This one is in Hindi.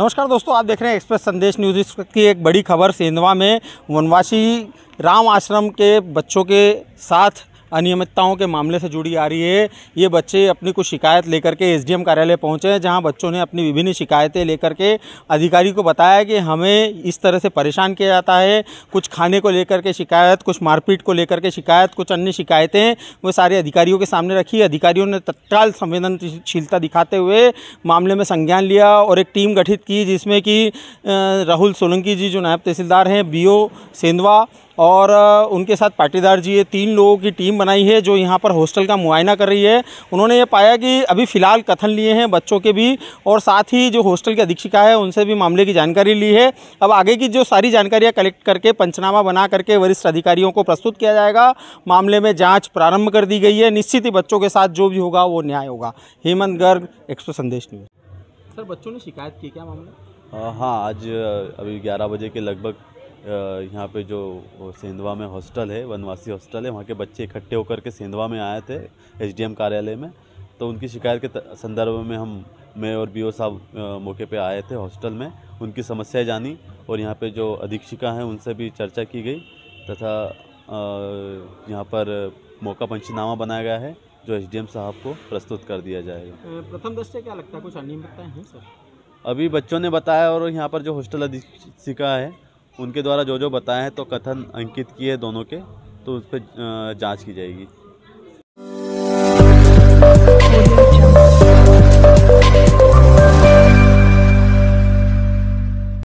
नमस्कार दोस्तों आप देख रहे हैं एक्सप्रेस संदेश न्यूज़ इस की एक बड़ी खबर सेंधवा में वनवासी राम आश्रम के बच्चों के साथ अनियमितताओं के मामले से जुड़ी आ रही है ये बच्चे अपनी कुछ शिकायत लेकर के एसडीएम कार्यालय पहुंचे हैं जहां बच्चों ने अपनी विभिन्न शिकायतें लेकर के अधिकारी को बताया कि हमें इस तरह से परेशान किया जाता है कुछ खाने को लेकर के शिकायत कुछ मारपीट को लेकर के शिकायत कुछ अन्य शिकायतें वो सारे अधिकारियों के सामने रखी अधिकारियों ने तत्काल संवेदनशीलता दिखाते हुए मामले में संज्ञान लिया और एक टीम गठित की जिसमें कि राहुल सोलंकी जी जो नायब तहसीलदार हैं बीओ सेंधवा और उनके साथ पाटीदार जी ये तीन लोगों की टीम बनाई है जो यहाँ पर हॉस्टल का मुआयना कर रही है उन्होंने ये पाया कि अभी फ़िलहाल कथन लिए हैं बच्चों के भी और साथ ही जो हॉस्टल की अधीक्षिका है उनसे भी मामले की जानकारी ली है अब आगे की जो सारी जानकारियाँ कलेक्ट करके पंचनामा बना करके वरिष्ठ अधिकारियों को प्रस्तुत किया जाएगा मामले में जाँच प्रारंभ कर दी गई है निश्चित ही बच्चों के साथ जो भी होगा वो न्याय होगा Hemant Garg express Sandesh news sir बच्चों ने शिकायत की क्या मामला हाँ आज अभी 11 बजे के लगभग यहाँ पे जो सेंधवा में हॉस्टल है वनवासी हॉस्टल है वहाँ के बच्चे इकट्ठे होकर के सेंधवा में आए थे एसडीएम कार्यालय में तो उनकी शिकायत के संदर्भ में हम मैं और बी साहब मौके पे आए थे हॉस्टल में उनकी समस्याएँ जानी और यहाँ पे जो अधीक्षिका हैं उनसे भी चर्चा की गई तथा यहाँ पर मौका पंचनामा बनाया गया है जो एसडीएम साहब को प्रस्तुत कर दिया जाएगा प्रथम दृष्टि क्या लगता है कुछ अनियमितताएँ हैं सर अभी बच्चों ने बताया और यहाँ पर जो हॉस्टल अधीक्षिका है उनके द्वारा जो जो बताए हैं तो कथन अंकित किए दोनों के तो उस पर जाँच की जाएगी